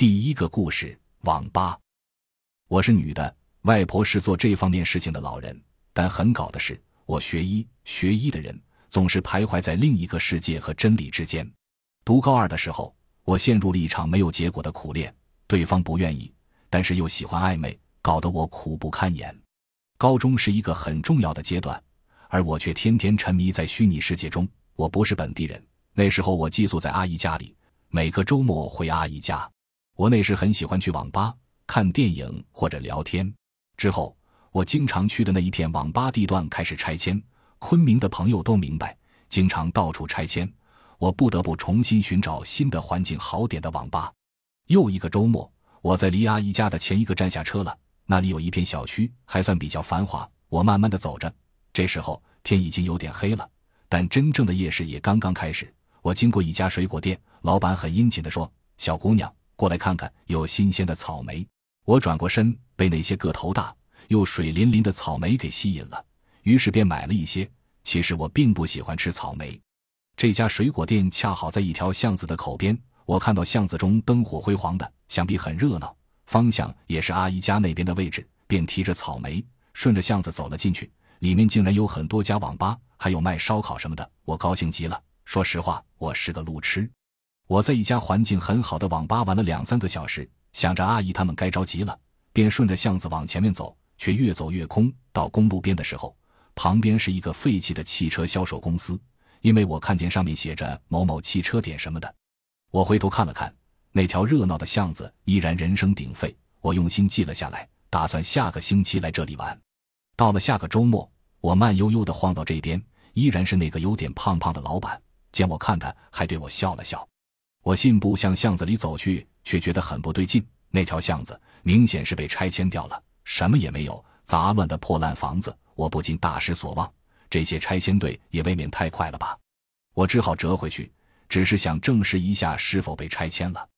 第一个故事，网吧。我是女的，外婆是做这方面事情的老人。但很搞的是，我学医，学医的人总是徘徊在另一个世界和真理之间。读高二的时候，我陷入了一场没有结果的苦恋，对方不愿意，但是又喜欢暧昧，搞得我苦不堪言。高中是一个很重要的阶段，而我却天天沉迷在虚拟世界中。我不是本地人，那时候我寄宿在阿姨家里，每个周末回阿姨家。我那时很喜欢去网吧看电影或者聊天。之后，我经常去的那一片网吧地段开始拆迁。昆明的朋友都明白，经常到处拆迁，我不得不重新寻找新的环境好点的网吧。又一个周末，我在黎阿姨家的前一个站下车了，那里有一片小区，还算比较繁华。我慢慢的走着，这时候天已经有点黑了，但真正的夜市也刚刚开始。我经过一家水果店，老板很殷勤的说：“小姑娘。”过来看看有新鲜的草莓。我转过身，被那些个头大又水淋淋的草莓给吸引了，于是便买了一些。其实我并不喜欢吃草莓。这家水果店恰好在一条巷子的口边，我看到巷子中灯火辉煌的，想必很热闹。方向也是阿姨家那边的位置，便提着草莓顺着巷子走了进去。里面竟然有很多家网吧，还有卖烧烤什么的，我高兴极了。说实话，我是个路痴。我在一家环境很好的网吧玩了两三个小时，想着阿姨他们该着急了，便顺着巷子往前面走，却越走越空。到公路边的时候，旁边是一个废弃的汽车销售公司，因为我看见上面写着“某某汽车点”什么的。我回头看了看，那条热闹的巷子依然人声鼎沸。我用心记了下来，打算下个星期来这里玩。到了下个周末，我慢悠悠地晃到这边，依然是那个有点胖胖的老板，见我看他，还对我笑了笑。我信步向巷子里走去，却觉得很不对劲。那条巷子明显是被拆迁掉了，什么也没有，杂乱的破烂房子。我不禁大失所望。这些拆迁队也未免太快了吧？我只好折回去，只是想证实一下是否被拆迁了。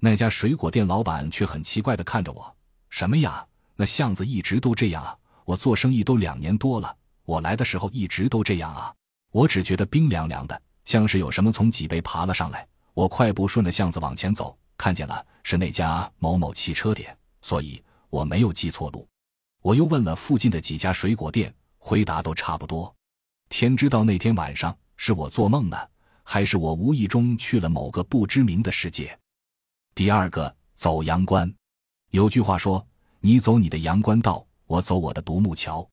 那家水果店老板却很奇怪地看着我：“什么呀？那巷子一直都这样啊！我做生意都两年多了，我来的时候一直都这样啊！”我只觉得冰凉凉的，像是有什么从脊背爬了上来。我快步顺着巷子往前走，看见了是那家某某汽车店，所以我没有记错路。我又问了附近的几家水果店，回答都差不多。天知道那天晚上是我做梦呢，还是我无意中去了某个不知名的世界？第二个走阳关，有句话说：“你走你的阳关道，我走我的独木桥。”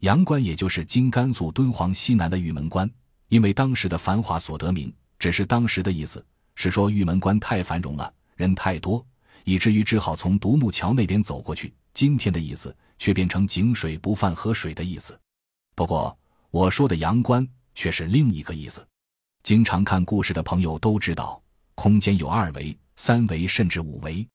阳关也就是今甘肃敦煌西南的玉门关，因为当时的繁华所得名，只是当时的意思。是说玉门关太繁荣了，人太多，以至于只好从独木桥那边走过去。今天的意思却变成井水不犯河水的意思。不过我说的阳关却是另一个意思。经常看故事的朋友都知道，空间有二维、三维甚至五维。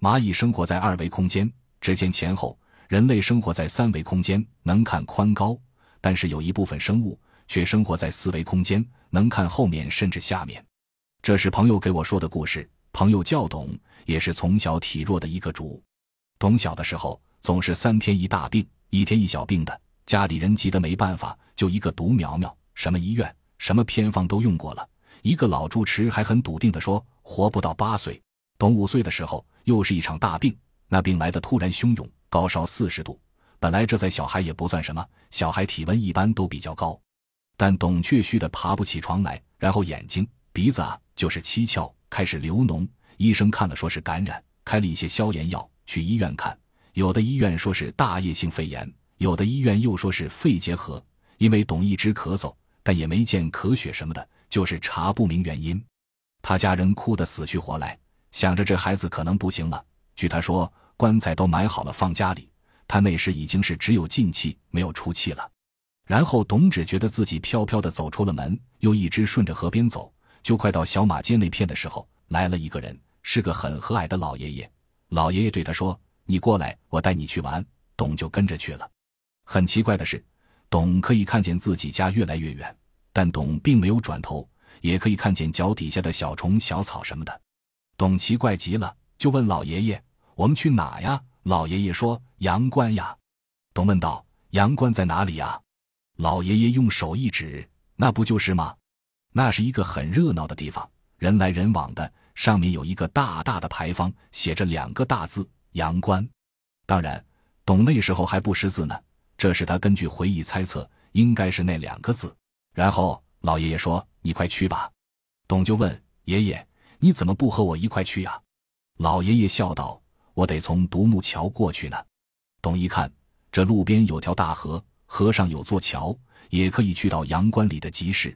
蚂蚁生活在二维空间，只见前后；人类生活在三维空间，能看宽高。但是有一部分生物却生活在四维空间，能看后面甚至下面。这是朋友给我说的故事。朋友叫董，也是从小体弱的一个主。董小的时候总是三天一大病，一天一小病的，家里人急得没办法，就一个独苗苗，什么医院、什么偏方都用过了。一个老住持还很笃定地说，活不到八岁。董五岁的时候又是一场大病，那病来的突然汹涌，高烧四十度。本来这在小孩也不算什么，小孩体温一般都比较高，但董却虚得爬不起床来，然后眼睛、鼻子啊。就是七窍开始流脓，医生看了说是感染，开了一些消炎药。去医院看，有的医院说是大叶性肺炎，有的医院又说是肺结核。因为董一直咳嗽，但也没见咳血什么的，就是查不明原因。他家人哭得死去活来，想着这孩子可能不行了。据他说，棺材都埋好了，放家里。他那时已经是只有进气没有出气了。然后董只觉得自己飘飘的走出了门，又一直顺着河边走。就快到小马街那片的时候，来了一个人，是个很和蔼的老爷爷。老爷爷对他说：“你过来，我带你去玩。”董就跟着去了。很奇怪的是，董可以看见自己家越来越远，但董并没有转头，也可以看见脚底下的小虫、小草什么的。董奇怪极了，就问老爷爷：“我们去哪呀？”老爷爷说：“阳关呀。”董问道：“阳关在哪里呀？”老爷爷用手一指：“那不就是吗？”那是一个很热闹的地方，人来人往的。上面有一个大大的牌坊，写着两个大字“阳关”。当然，董那时候还不识字呢，这是他根据回忆猜测，应该是那两个字。然后老爷爷说：“你快去吧。”董就问爷爷：“你怎么不和我一块去呀？”老爷爷笑道：“我得从独木桥过去呢。”董一看，这路边有条大河，河上有座桥，也可以去到阳关里的集市。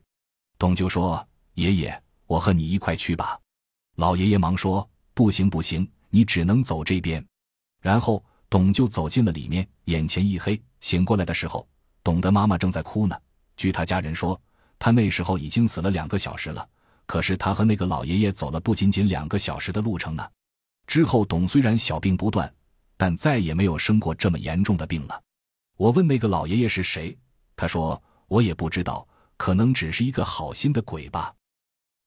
董就说：“爷爷，我和你一块去吧。”老爷爷忙说：“不行，不行，你只能走这边。”然后董就走进了里面，眼前一黑，醒过来的时候，董的妈妈正在哭呢。据他家人说，他那时候已经死了两个小时了。可是他和那个老爷爷走了不仅仅两个小时的路程呢。之后，董虽然小病不断，但再也没有生过这么严重的病了。我问那个老爷爷是谁，他说：“我也不知道。”可能只是一个好心的鬼吧。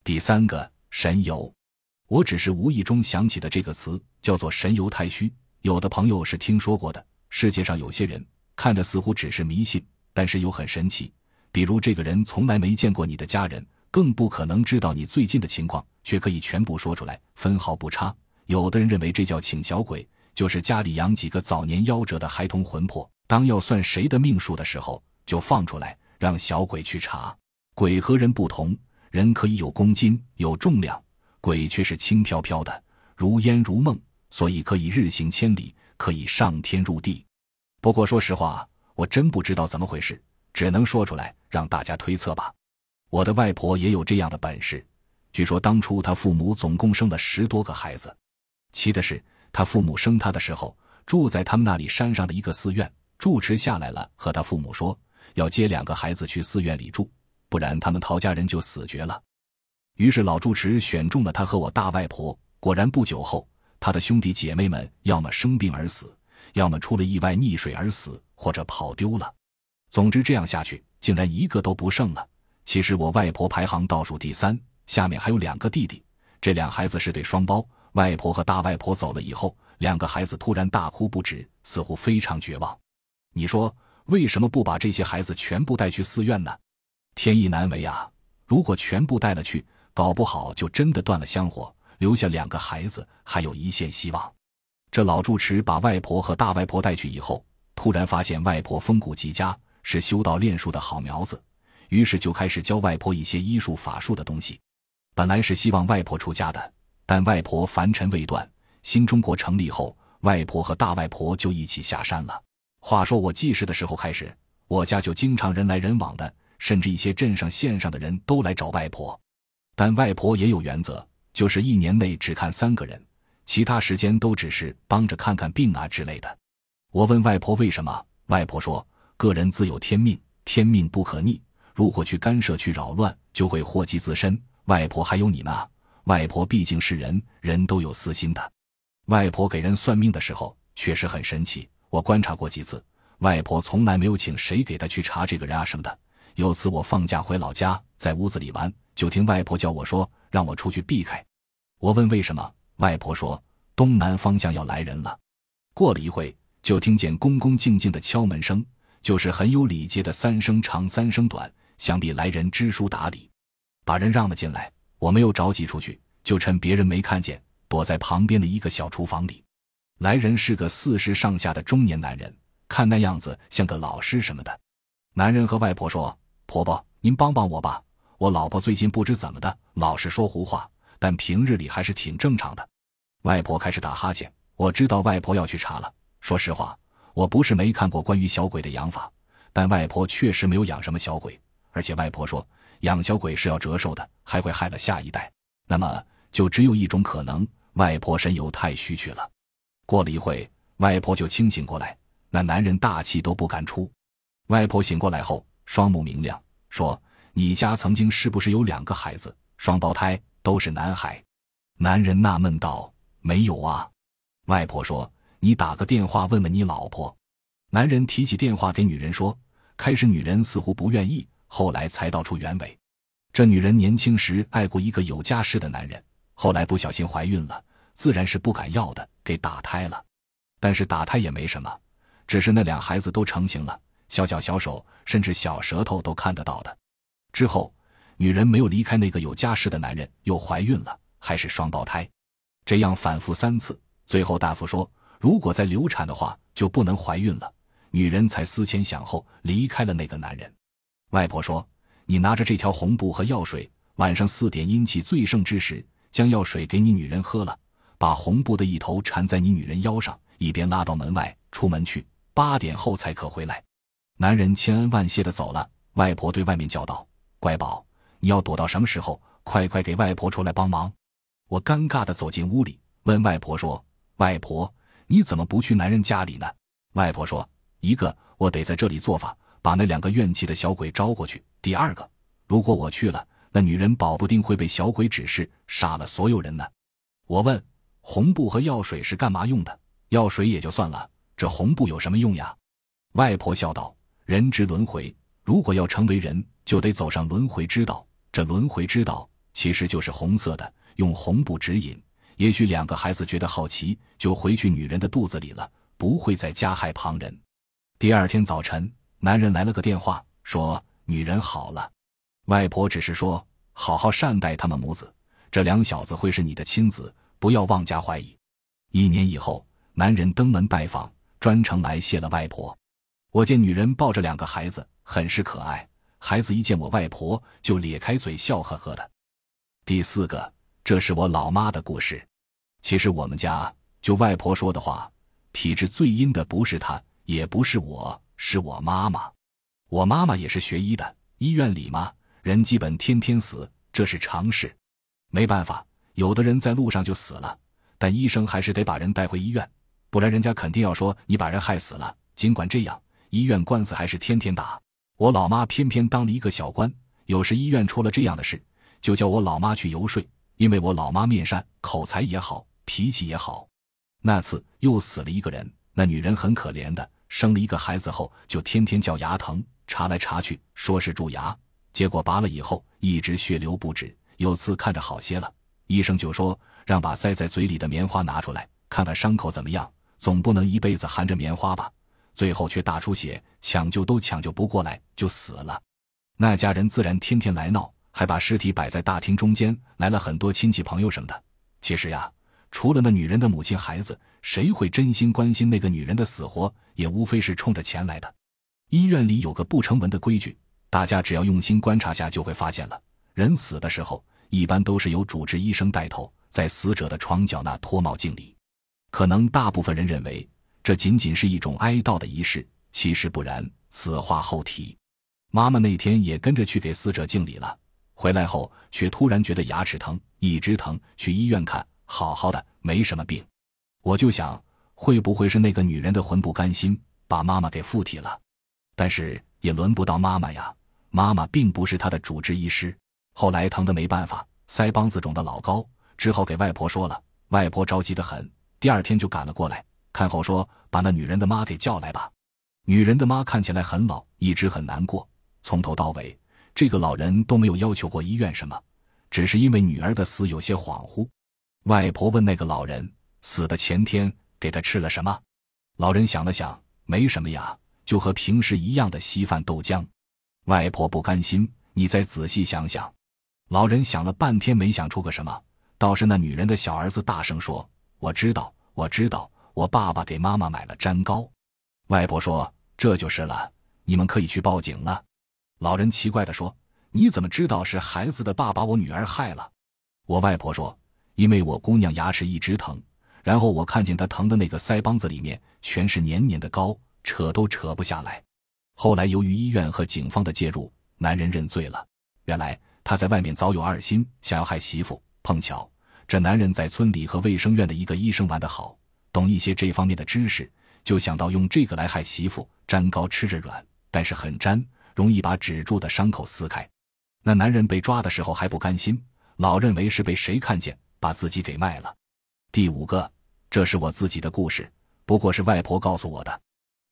第三个神游，我只是无意中想起的这个词，叫做神游太虚。有的朋友是听说过的。世界上有些人看着似乎只是迷信，但是又很神奇。比如这个人从来没见过你的家人，更不可能知道你最近的情况，却可以全部说出来，分毫不差。有的人认为这叫请小鬼，就是家里养几个早年夭折的孩童魂魄，当要算谁的命数的时候，就放出来。让小鬼去查，鬼和人不同，人可以有公斤有重量，鬼却是轻飘飘的，如烟如梦，所以可以日行千里，可以上天入地。不过说实话，我真不知道怎么回事，只能说出来让大家推测吧。我的外婆也有这样的本事，据说当初她父母总共生了十多个孩子，奇的是她父母生她的时候住在他们那里山上的一个寺院，住持下来了，和她父母说。要接两个孩子去寺院里住，不然他们陶家人就死绝了。于是老住持选中了他和我大外婆。果然不久后，他的兄弟姐妹们要么生病而死，要么出了意外溺水而死，或者跑丢了。总之这样下去，竟然一个都不剩了。其实我外婆排行倒数第三，下面还有两个弟弟。这两孩子是对双胞，外婆和大外婆走了以后，两个孩子突然大哭不止，似乎非常绝望。你说？为什么不把这些孩子全部带去寺院呢？天意难违啊！如果全部带了去，搞不好就真的断了香火，留下两个孩子还有一线希望。这老住持把外婆和大外婆带去以后，突然发现外婆风骨极佳，是修道练术的好苗子，于是就开始教外婆一些医术法术的东西。本来是希望外婆出家的，但外婆凡尘未断。新中国成立后，外婆和大外婆就一起下山了。话说我记事的时候开始，我家就经常人来人往的，甚至一些镇上、县上的人都来找外婆。但外婆也有原则，就是一年内只看三个人，其他时间都只是帮着看看病啊之类的。我问外婆为什么，外婆说：“个人自有天命，天命不可逆，如果去干涉、去扰乱，就会祸及自身。”外婆还有你呢，外婆毕竟是人，人都有私心的。外婆给人算命的时候确实很神奇。我观察过几次，外婆从来没有请谁给她去查这个人啊什么的。有次我放假回老家，在屋子里玩，就听外婆叫我说让我出去避开。我问为什么，外婆说东南方向要来人了。过了一会，就听见恭恭敬敬的敲门声，就是很有礼节的三声长三声短，想必来人知书达理，把人让了进来。我没有着急出去，就趁别人没看见，躲在旁边的一个小厨房里。来人是个四十上下的中年男人，看那样子像个老师什么的。男人和外婆说：“婆婆，您帮帮我吧，我老婆最近不知怎么的，老是说胡话，但平日里还是挺正常的。”外婆开始打哈欠，我知道外婆要去查了。说实话，我不是没看过关于小鬼的养法，但外婆确实没有养什么小鬼，而且外婆说养小鬼是要折寿的，还会害了下一代。那么，就只有一种可能，外婆神游太虚去了。过了一会，外婆就清醒过来。那男人大气都不敢出。外婆醒过来后，双目明亮，说：“你家曾经是不是有两个孩子，双胞胎，都是男孩？”男人纳闷道：“没有啊。”外婆说：“你打个电话问问你老婆。”男人提起电话给女人说：“开始女人似乎不愿意，后来才道出原委。这女人年轻时爱过一个有家室的男人，后来不小心怀孕了。”自然是不敢要的，给打胎了。但是打胎也没什么，只是那俩孩子都成型了，小小小手，甚至小舌头都看得到的。之后，女人没有离开那个有家室的男人，又怀孕了，还是双胞胎。这样反复三次，最后大夫说，如果再流产的话，就不能怀孕了。女人才思前想后，离开了那个男人。外婆说：“你拿着这条红布和药水，晚上四点阴气最盛之时，将药水给你女人喝了。”把红布的一头缠在你女人腰上，一边拉到门外，出门去，八点后才可回来。男人千恩万谢的走了。外婆对外面叫道：“乖宝，你要躲到什么时候？快快给外婆出来帮忙！”我尴尬的走进屋里，问外婆说：“外婆，你怎么不去男人家里呢？”外婆说：“一个，我得在这里做法，把那两个怨气的小鬼招过去；第二个，如果我去了，那女人保不定会被小鬼指示杀了所有人呢。”我问。红布和药水是干嘛用的？药水也就算了，这红布有什么用呀？外婆笑道：“人之轮回，如果要成为人，就得走上轮回之道。这轮回之道其实就是红色的，用红布指引。也许两个孩子觉得好奇，就回去女人的肚子里了，不会再加害旁人。”第二天早晨，男人来了个电话，说女人好了。外婆只是说：“好好善待他们母子，这两小子会是你的亲子。”不要妄加怀疑。一年以后，男人登门拜访，专程来谢了外婆。我见女人抱着两个孩子，很是可爱。孩子一见我外婆，就咧开嘴笑呵呵的。第四个，这是我老妈的故事。其实我们家就外婆说的话，体质最阴的不是她，也不是我，是我妈妈。我妈妈也是学医的，医院里嘛，人基本天天死，这是常事，没办法。有的人在路上就死了，但医生还是得把人带回医院，不然人家肯定要说你把人害死了。尽管这样，医院官司还是天天打。我老妈偏偏当了一个小官，有时医院出了这样的事，就叫我老妈去游说，因为我老妈面善，口才也好，脾气也好。那次又死了一个人，那女人很可怜的，生了一个孩子后就天天叫牙疼，查来查去说是蛀牙，结果拔了以后一直血流不止。有次看着好些了。医生就说：“让把塞在嘴里的棉花拿出来，看看伤口怎么样。总不能一辈子含着棉花吧？最后却大出血，抢救都抢救不过来，就死了。那家人自然天天来闹，还把尸体摆在大厅中间。来了很多亲戚朋友什么的。其实呀，除了那女人的母亲、孩子，谁会真心关心那个女人的死活？也无非是冲着钱来的。医院里有个不成文的规矩，大家只要用心观察下，就会发现了。人死的时候。”一般都是由主治医生带头，在死者的床脚那脱帽敬礼。可能大部分人认为这仅仅是一种哀悼的仪式，其实不然。此话后提，妈妈那天也跟着去给死者敬礼了。回来后却突然觉得牙齿疼，一直疼。去医院看，好好的，没什么病。我就想，会不会是那个女人的魂不甘心，把妈妈给附体了？但是也轮不到妈妈呀，妈妈并不是她的主治医师。后来疼的没办法，腮帮子肿的老高，只好给外婆说了。外婆着急的很，第二天就赶了过来。看后说：“把那女人的妈给叫来吧。”女人的妈看起来很老，一直很难过。从头到尾，这个老人都没有要求过医院什么，只是因为女儿的死有些恍惚。外婆问那个老人：“死的前天给他吃了什么？”老人想了想：“没什么呀，就和平时一样的稀饭、豆浆。”外婆不甘心：“你再仔细想想。”老人想了半天没想出个什么，倒是那女人的小儿子大声说：“我知道，我知道，我爸爸给妈妈买了粘膏。”外婆说：“这就是了，你们可以去报警了。”老人奇怪的说：“你怎么知道是孩子的爸把我女儿害了？”我外婆说：“因为我姑娘牙齿一直疼，然后我看见她疼的那个腮帮子里面全是黏黏的膏，扯都扯不下来。”后来由于医院和警方的介入，男人认罪了。原来。他在外面早有二心，想要害媳妇。碰巧这男人在村里和卫生院的一个医生玩得好，懂一些这方面的知识，就想到用这个来害媳妇。粘膏吃着软，但是很粘，容易把止住的伤口撕开。那男人被抓的时候还不甘心，老认为是被谁看见把自己给卖了。第五个，这是我自己的故事，不过是外婆告诉我的。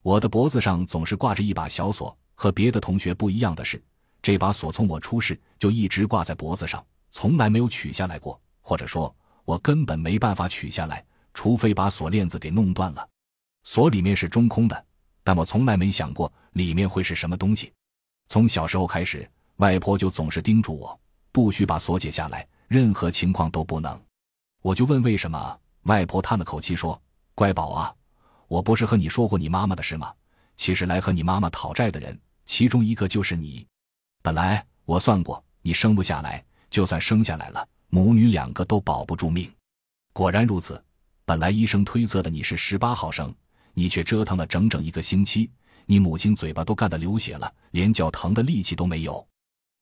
我的脖子上总是挂着一把小锁，和别的同学不一样的是。这把锁从我出世就一直挂在脖子上，从来没有取下来过，或者说，我根本没办法取下来，除非把锁链子给弄断了。锁里面是中空的，但我从来没想过里面会是什么东西。从小时候开始，外婆就总是叮嘱我，不许把锁解下来，任何情况都不能。我就问为什么，外婆叹了口气说：“乖宝啊，我不是和你说过你妈妈的事吗？其实来和你妈妈讨债的人，其中一个就是你。”本来我算过，你生不下来，就算生下来了，母女两个都保不住命。果然如此。本来医生推测的你是十八毫升，你却折腾了整整一个星期，你母亲嘴巴都干得流血了，连脚疼的力气都没有。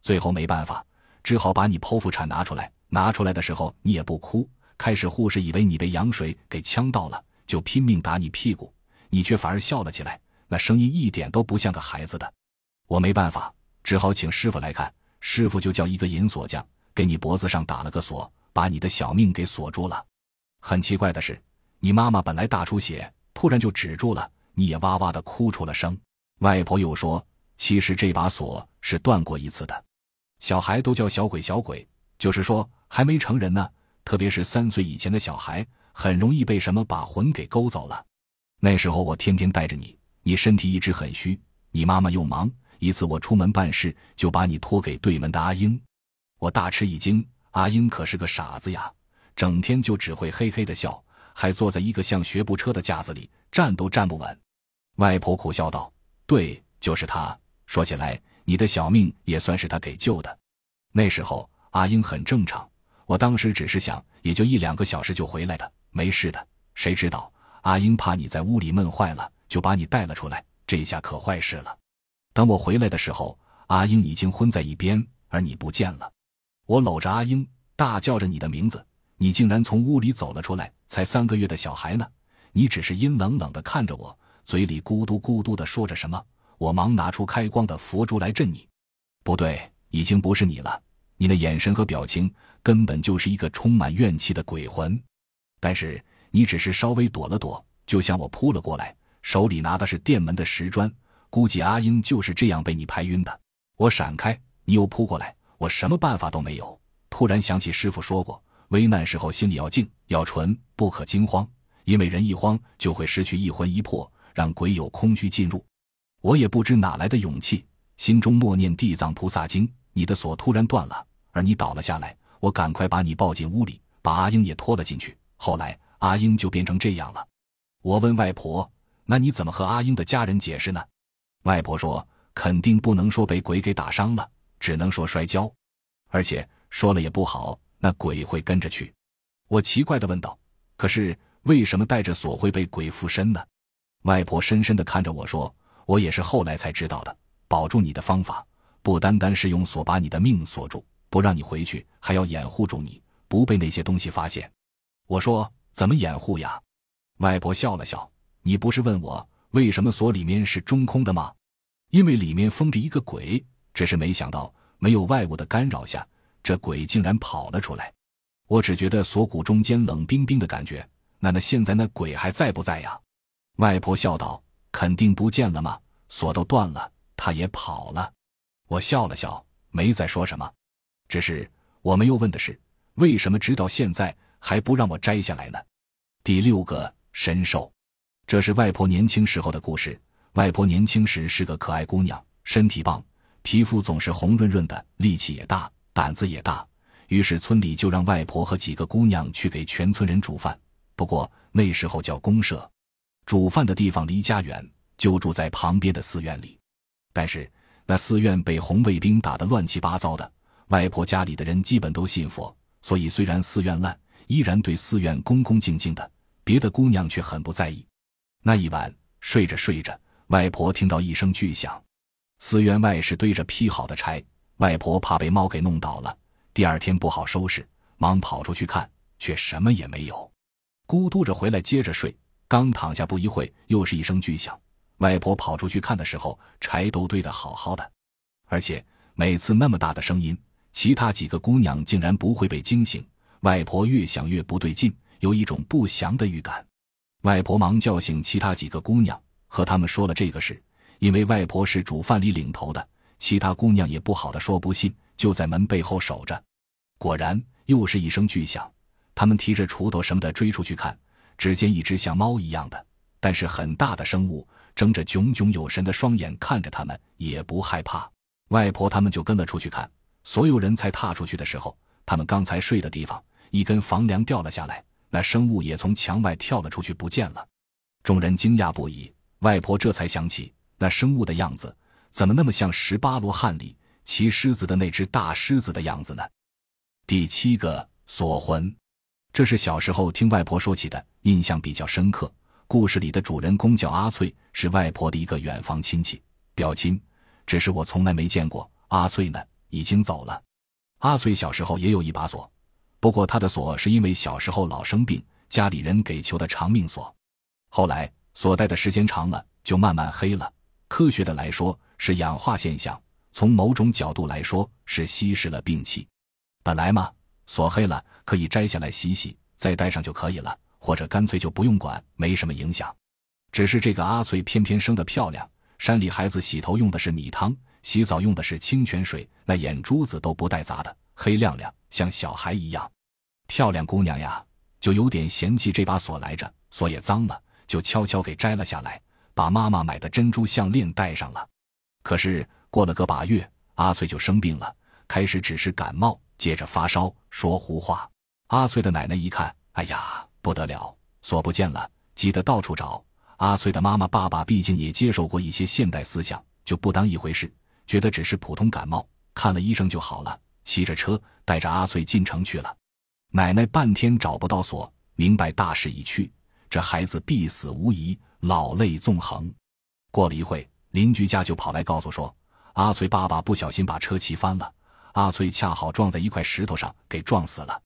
最后没办法，只好把你剖腹产拿出来。拿出来的时候你也不哭，开始护士以为你被羊水给呛到了，就拼命打你屁股，你却反而笑了起来，那声音一点都不像个孩子的。我没办法。只好请师傅来看，师傅就叫一个银锁匠给你脖子上打了个锁，把你的小命给锁住了。很奇怪的是，你妈妈本来大出血，突然就止住了，你也哇哇的哭出了声。外婆又说，其实这把锁是断过一次的。小孩都叫小鬼，小鬼就是说还没成人呢，特别是三岁以前的小孩，很容易被什么把魂给勾走了。那时候我天天带着你，你身体一直很虚，你妈妈又忙。一次，我出门办事就把你托给对门的阿英，我大吃一惊。阿英可是个傻子呀，整天就只会嘿嘿的笑，还坐在一个像学步车的架子里，站都站不稳。外婆苦笑道：“对，就是他。说起来，你的小命也算是他给救的。那时候阿英很正常，我当时只是想，也就一两个小时就回来的，没事的。谁知道阿英怕你在屋里闷坏了，就把你带了出来，这下可坏事了。”等我回来的时候，阿英已经昏在一边，而你不见了。我搂着阿英，大叫着你的名字，你竟然从屋里走了出来。才三个月的小孩呢，你只是阴冷冷的看着我，嘴里咕嘟咕嘟的说着什么。我忙拿出开光的佛珠来镇你，不对，已经不是你了。你的眼神和表情，根本就是一个充满怨气的鬼魂。但是你只是稍微躲了躲，就向我扑了过来，手里拿的是店门的石砖。估计阿英就是这样被你拍晕的。我闪开，你又扑过来，我什么办法都没有。突然想起师傅说过，危难时候心里要静要纯，不可惊慌，因为人一慌就会失去一魂一魄，让鬼有空虚进入。我也不知哪来的勇气，心中默念《地藏菩萨经》。你的锁突然断了，而你倒了下来，我赶快把你抱进屋里，把阿英也拖了进去。后来阿英就变成这样了。我问外婆：“那你怎么和阿英的家人解释呢？”外婆说：“肯定不能说被鬼给打伤了，只能说摔跤，而且说了也不好，那鬼会跟着去。”我奇怪的问道：“可是为什么带着锁会被鬼附身呢？”外婆深深的看着我说：“我也是后来才知道的，保住你的方法不单单是用锁把你的命锁住，不让你回去，还要掩护住你不被那些东西发现。”我说：“怎么掩护呀？”外婆笑了笑：“你不是问我。”为什么锁里面是中空的吗？因为里面封着一个鬼，只是没想到没有外物的干扰下，这鬼竟然跑了出来。我只觉得锁骨中间冷冰冰的感觉。那那现在那鬼还在不在呀？外婆笑道：“肯定不见了嘛，锁都断了，他也跑了。”我笑了笑，没再说什么。只是我们又问的是：为什么直到现在还不让我摘下来呢？第六个神兽。这是外婆年轻时候的故事。外婆年轻时是个可爱姑娘，身体棒，皮肤总是红润润的，力气也大，胆子也大。于是村里就让外婆和几个姑娘去给全村人煮饭，不过那时候叫公社，煮饭的地方离家远，就住在旁边的寺院里。但是那寺院被红卫兵打得乱七八糟的，外婆家里的人基本都信佛，所以虽然寺院烂，依然对寺院恭恭敬敬的。别的姑娘却很不在意。那一晚睡着睡着，外婆听到一声巨响，寺院外是堆着劈好的柴，外婆怕被猫给弄倒了，第二天不好收拾，忙跑出去看，却什么也没有，咕嘟着回来接着睡。刚躺下不一会，又是一声巨响，外婆跑出去看的时候，柴都堆得好好的，而且每次那么大的声音，其他几个姑娘竟然不会被惊醒。外婆越想越不对劲，有一种不祥的预感。外婆忙叫醒其他几个姑娘，和他们说了这个事。因为外婆是煮饭里领头的，其他姑娘也不好的说不信，就在门背后守着。果然又是一声巨响，他们提着锄头什么的追出去看，只见一只像猫一样的，但是很大的生物，睁着炯炯有神的双眼看着他们，也不害怕。外婆他们就跟了出去看，所有人才踏出去的时候，他们刚才睡的地方，一根房梁掉了下来。那生物也从墙外跳了出去，不见了。众人惊讶不已。外婆这才想起，那生物的样子怎么那么像《十八罗汉》里骑狮子的那只大狮子的样子呢？第七个锁魂，这是小时候听外婆说起的，印象比较深刻。故事里的主人公叫阿翠，是外婆的一个远房亲戚，表亲。只是我从来没见过阿翠呢，已经走了。阿翠小时候也有一把锁。不过他的锁是因为小时候老生病，家里人给求的长命锁。后来锁戴的时间长了，就慢慢黑了。科学的来说是氧化现象，从某种角度来说是稀释了病气。本来嘛，锁黑了可以摘下来洗洗，再戴上就可以了，或者干脆就不用管，没什么影响。只是这个阿翠偏偏生得漂亮，山里孩子洗头用的是米汤，洗澡用的是清泉水，那眼珠子都不带砸的。黑亮亮，像小孩一样，漂亮姑娘呀，就有点嫌弃这把锁来着，锁也脏了，就悄悄给摘了下来，把妈妈买的珍珠项链戴上了。可是过了个把月，阿翠就生病了，开始只是感冒，接着发烧，说胡话。阿翠的奶奶一看，哎呀，不得了，锁不见了，急得到处找。阿翠的妈妈、爸爸毕竟也接受过一些现代思想，就不当一回事，觉得只是普通感冒，看了医生就好了。骑着车带着阿翠进城去了，奶奶半天找不到锁，明白大势已去，这孩子必死无疑，老泪纵横。过了一会，邻居家就跑来告诉说，阿翠爸爸不小心把车骑翻了，阿翠恰好撞在一块石头上，给撞死了。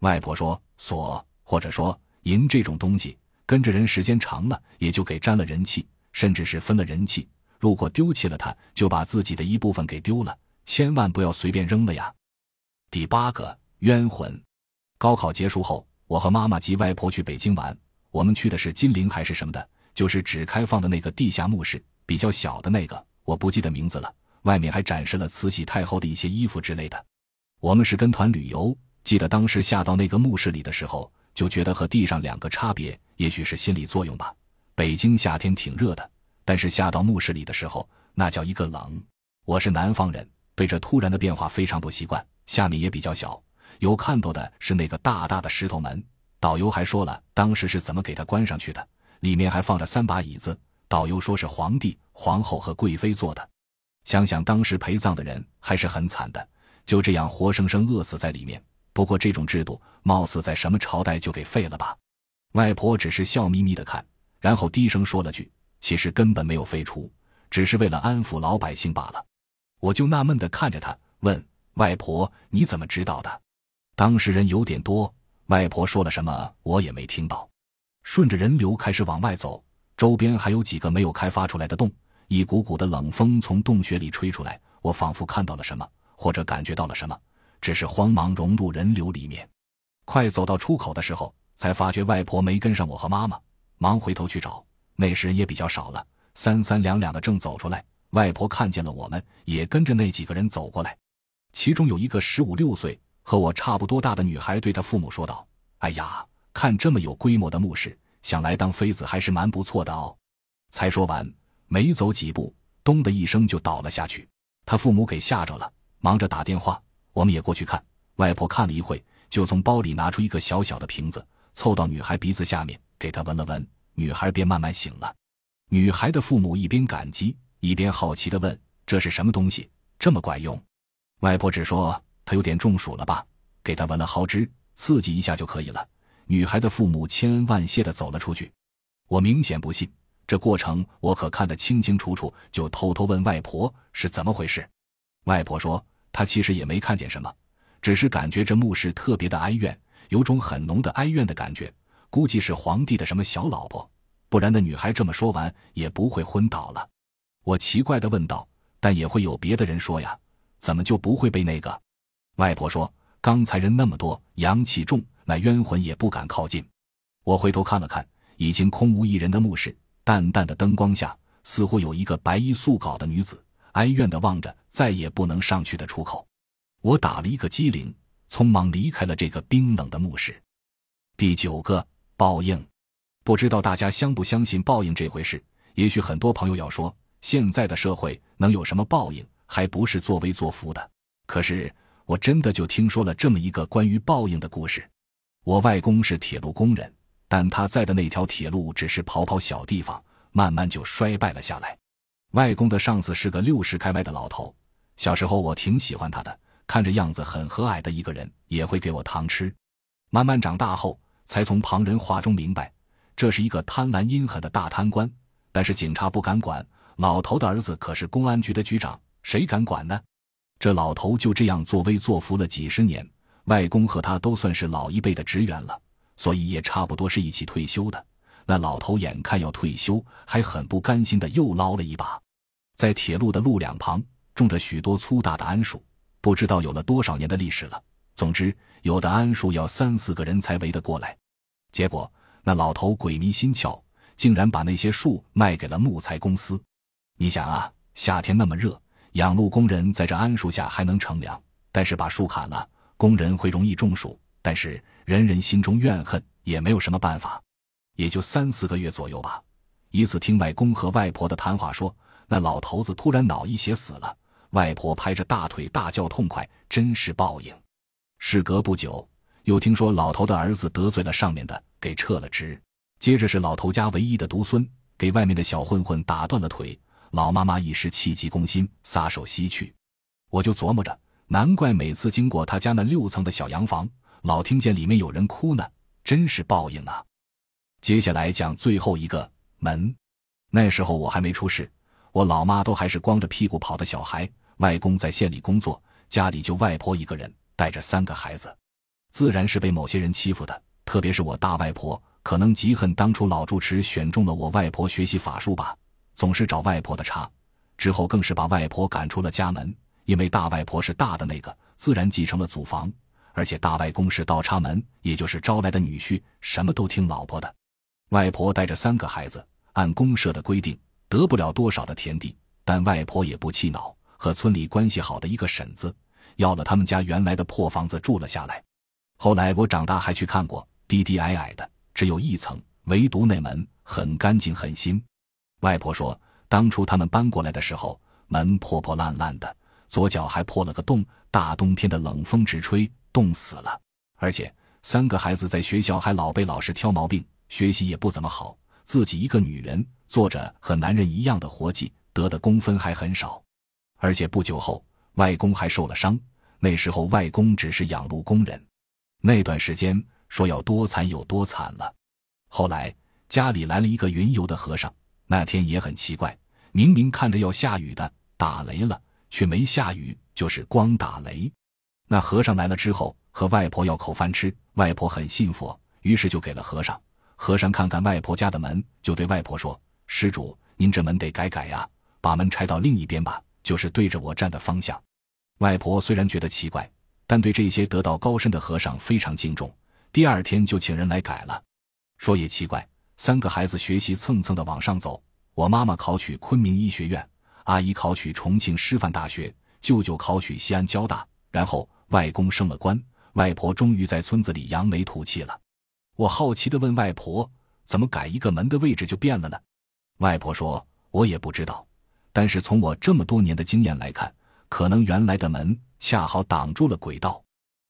外婆说，锁或者说银这种东西，跟着人时间长了，也就给沾了人气，甚至是分了人气。如果丢弃了它，就把自己的一部分给丢了。千万不要随便扔了呀！第八个冤魂，高考结束后，我和妈妈及外婆去北京玩。我们去的是金陵还是什么的，就是只开放的那个地下墓室，比较小的那个，我不记得名字了。外面还展示了慈禧太后的一些衣服之类的。我们是跟团旅游，记得当时下到那个墓室里的时候，就觉得和地上两个差别，也许是心理作用吧。北京夏天挺热的，但是下到墓室里的时候，那叫一个冷。我是南方人。对这突然的变化非常不习惯，下面也比较小。有看到的是那个大大的石头门，导游还说了当时是怎么给它关上去的。里面还放着三把椅子，导游说是皇帝、皇后和贵妃坐的。想想当时陪葬的人还是很惨的，就这样活生生饿死在里面。不过这种制度貌似在什么朝代就给废了吧？外婆只是笑眯眯的看，然后低声说了句：“其实根本没有废除，只是为了安抚老百姓罢了。”我就纳闷的看着他，问外婆：“你怎么知道的？”当时人有点多，外婆说了什么我也没听到。顺着人流开始往外走，周边还有几个没有开发出来的洞，一股股的冷风从洞穴里吹出来。我仿佛看到了什么，或者感觉到了什么，只是慌忙融入人流里面。快走到出口的时候，才发觉外婆没跟上，我和妈妈忙回头去找。那时人也比较少了，三三两两的正走出来。外婆看见了，我们也跟着那几个人走过来。其中有一个十五六岁和我差不多大的女孩，对她父母说道：“哎呀，看这么有规模的墓室，想来当妃子还是蛮不错的哦。”才说完，没走几步，咚的一声就倒了下去。她父母给吓着了，忙着打电话。我们也过去看。外婆看了一会，就从包里拿出一个小小的瓶子，凑到女孩鼻子下面给她闻了闻。女孩便慢慢醒了。女孩的父母一边感激。一边好奇地问：“这是什么东西，这么管用？”外婆只说：“她有点中暑了吧，给她闻了蒿汁，刺激一下就可以了。”女孩的父母千恩万谢地走了出去。我明显不信，这过程我可看得清清楚楚，就偷偷问外婆是怎么回事。外婆说：“她其实也没看见什么，只是感觉这墓室特别的哀怨，有种很浓的哀怨的感觉，估计是皇帝的什么小老婆，不然那女孩这么说完也不会昏倒了。”我奇怪的问道：“但也会有别的人说呀，怎么就不会被那个？”外婆说：“刚才人那么多，阳气重，那冤魂也不敢靠近。”我回头看了看已经空无一人的墓室，淡淡的灯光下，似乎有一个白衣素缟的女子哀怨的望着再也不能上去的出口。我打了一个激灵，匆忙离开了这个冰冷的墓室。第九个报应，不知道大家相不相信报应这回事？也许很多朋友要说。现在的社会能有什么报应？还不是作威作福的。可是我真的就听说了这么一个关于报应的故事。我外公是铁路工人，但他在的那条铁路只是跑跑小地方，慢慢就衰败了下来。外公的上司是个六十开外的老头，小时候我挺喜欢他的，看着样子很和蔼的一个人，也会给我糖吃。慢慢长大后，才从旁人话中明白，这是一个贪婪阴狠的大贪官，但是警察不敢管。老头的儿子可是公安局的局长，谁敢管呢？这老头就这样作威作福了几十年。外公和他都算是老一辈的职员了，所以也差不多是一起退休的。那老头眼看要退休，还很不甘心的又捞了一把。在铁路的路两旁种着许多粗大的桉树，不知道有了多少年的历史了。总之，有的桉树要三四个人才围得过来。结果那老头鬼迷心窍，竟然把那些树卖给了木材公司。你想啊，夏天那么热，养路工人在这桉树下还能乘凉，但是把树砍了，工人会容易中暑。但是人人心中怨恨也没有什么办法，也就三四个月左右吧。一次听外公和外婆的谈话说，那老头子突然脑溢血死了，外婆拍着大腿大叫痛快，真是报应。事隔不久，又听说老头的儿子得罪了上面的，给撤了职。接着是老头家唯一的独孙，给外面的小混混打断了腿。老妈妈一时气急攻心，撒手西去。我就琢磨着，难怪每次经过他家那六层的小洋房，老听见里面有人哭呢，真是报应啊！接下来讲最后一个门。那时候我还没出世，我老妈都还是光着屁股跑的小孩，外公在县里工作，家里就外婆一个人带着三个孩子，自然是被某些人欺负的。特别是我大外婆，可能极恨当初老住持选中了我外婆学习法术吧。总是找外婆的茬，之后更是把外婆赶出了家门。因为大外婆是大的那个，自然继承了祖房，而且大外公是倒插门，也就是招来的女婿，什么都听老婆的。外婆带着三个孩子，按公社的规定得不了多少的田地，但外婆也不气恼，和村里关系好的一个婶子要了他们家原来的破房子住了下来。后来我长大还去看过，低低矮矮的，只有一层，唯独那门很干净很新。外婆说：“当初他们搬过来的时候，门破破烂烂的，左脚还破了个洞，大冬天的冷风直吹，冻死了。而且三个孩子在学校还老被老师挑毛病，学习也不怎么好。自己一个女人，做着和男人一样的活计，得的工分还很少。而且不久后，外公还受了伤。那时候外公只是养路工人，那段时间说要多惨有多惨了。后来家里来了一个云游的和尚。”那天也很奇怪，明明看着要下雨的，打雷了，却没下雨，就是光打雷。那和尚来了之后，和外婆要口饭吃，外婆很信佛，于是就给了和尚。和尚看看外婆家的门，就对外婆说：“施主，您这门得改改呀，把门拆到另一边吧，就是对着我站的方向。”外婆虽然觉得奇怪，但对这些得道高深的和尚非常敬重。第二天就请人来改了。说也奇怪。三个孩子学习蹭蹭的往上走，我妈妈考取昆明医学院，阿姨考取重庆师范大学，舅舅考取西安交大，然后外公升了官，外婆终于在村子里扬眉吐气了。我好奇地问外婆：“怎么改一个门的位置就变了呢？”外婆说：“我也不知道，但是从我这么多年的经验来看，可能原来的门恰好挡住了轨道。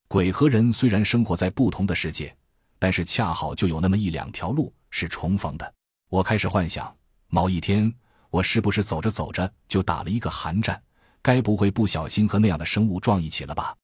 鬼和人虽然生活在不同的世界，但是恰好就有那么一两条路。”是重逢的，我开始幻想，某一天我是不是走着走着就打了一个寒战，该不会不小心和那样的生物撞一起了吧？